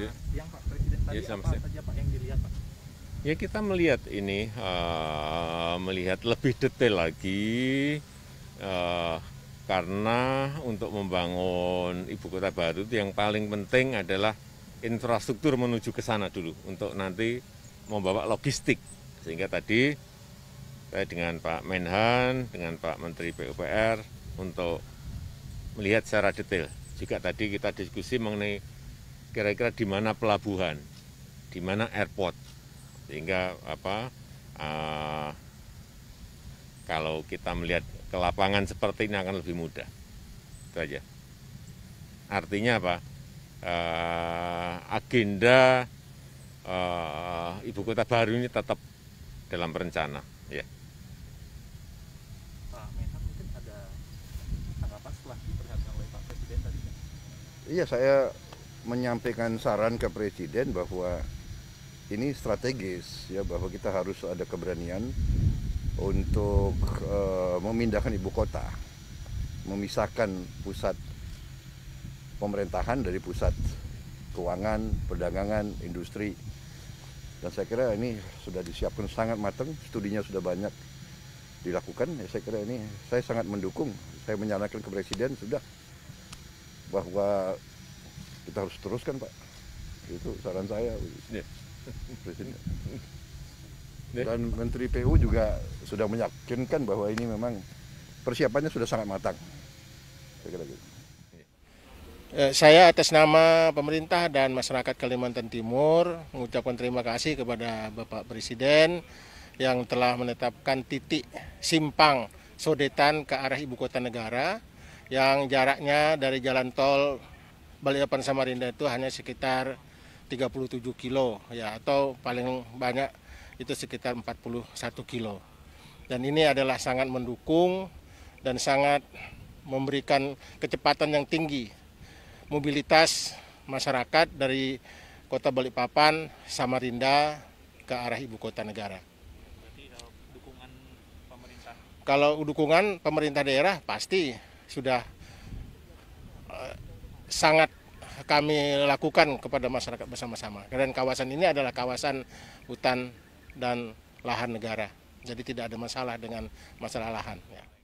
ya. Yang Pak Presiden tadi ya, apa saja Pak yang dilihat Pak? Ya kita melihat ini, uh, melihat lebih detail lagi uh, karena untuk membangun ibu kota baru itu yang paling penting adalah infrastruktur menuju ke sana dulu untuk nanti membawa logistik sehingga tadi saya dengan Pak Menhan, dengan Pak Menteri PUPR untuk melihat secara detail. Juga tadi kita diskusi mengenai kira-kira di mana pelabuhan, di mana airport, sehingga apa uh, kalau kita melihat ke lapangan seperti ini akan lebih mudah. Itu aja. Artinya apa? Uh, agenda uh, ibu kota baru ini tetap dalam rencana, ya. Iya, saya menyampaikan saran ke presiden bahwa ini strategis ya bahwa kita harus ada keberanian untuk e, memindahkan ibu kota, memisahkan pusat pemerintahan dari pusat keuangan, perdagangan, industri. Dan saya kira ini sudah disiapkan sangat matang, studinya sudah banyak dilakukan. Ya, saya kira ini saya sangat mendukung. Saya menyarankan ke presiden sudah bahwa kita harus teruskan Pak. Itu saran saya yeah. Presiden. Ya. Dan Menteri PU juga sudah meyakinkan bahwa ini memang persiapannya sudah sangat matang. Saya kira gitu. Ya. Eh, saya atas nama pemerintah dan masyarakat Kalimantan Timur mengucapkan terima kasih kepada Bapak Presiden yang telah menetapkan titik simpang sodetan ke arah ibu kota negara yang jaraknya dari jalan tol Balikpapan Samarinda itu hanya sekitar 37 kilo ya atau paling banyak itu sekitar 41 kilo. Dan ini adalah sangat mendukung dan sangat memberikan kecepatan yang tinggi mobilitas masyarakat dari Kota Balikpapan, Samarinda ke arah ibu kota negara. kalau dukungan pemerintah. daerah pasti sudah eh, sangat kami lakukan kepada masyarakat bersama-sama. Dan kawasan ini adalah kawasan hutan dan lahan negara. Jadi tidak ada masalah dengan masalah lahan. Ya.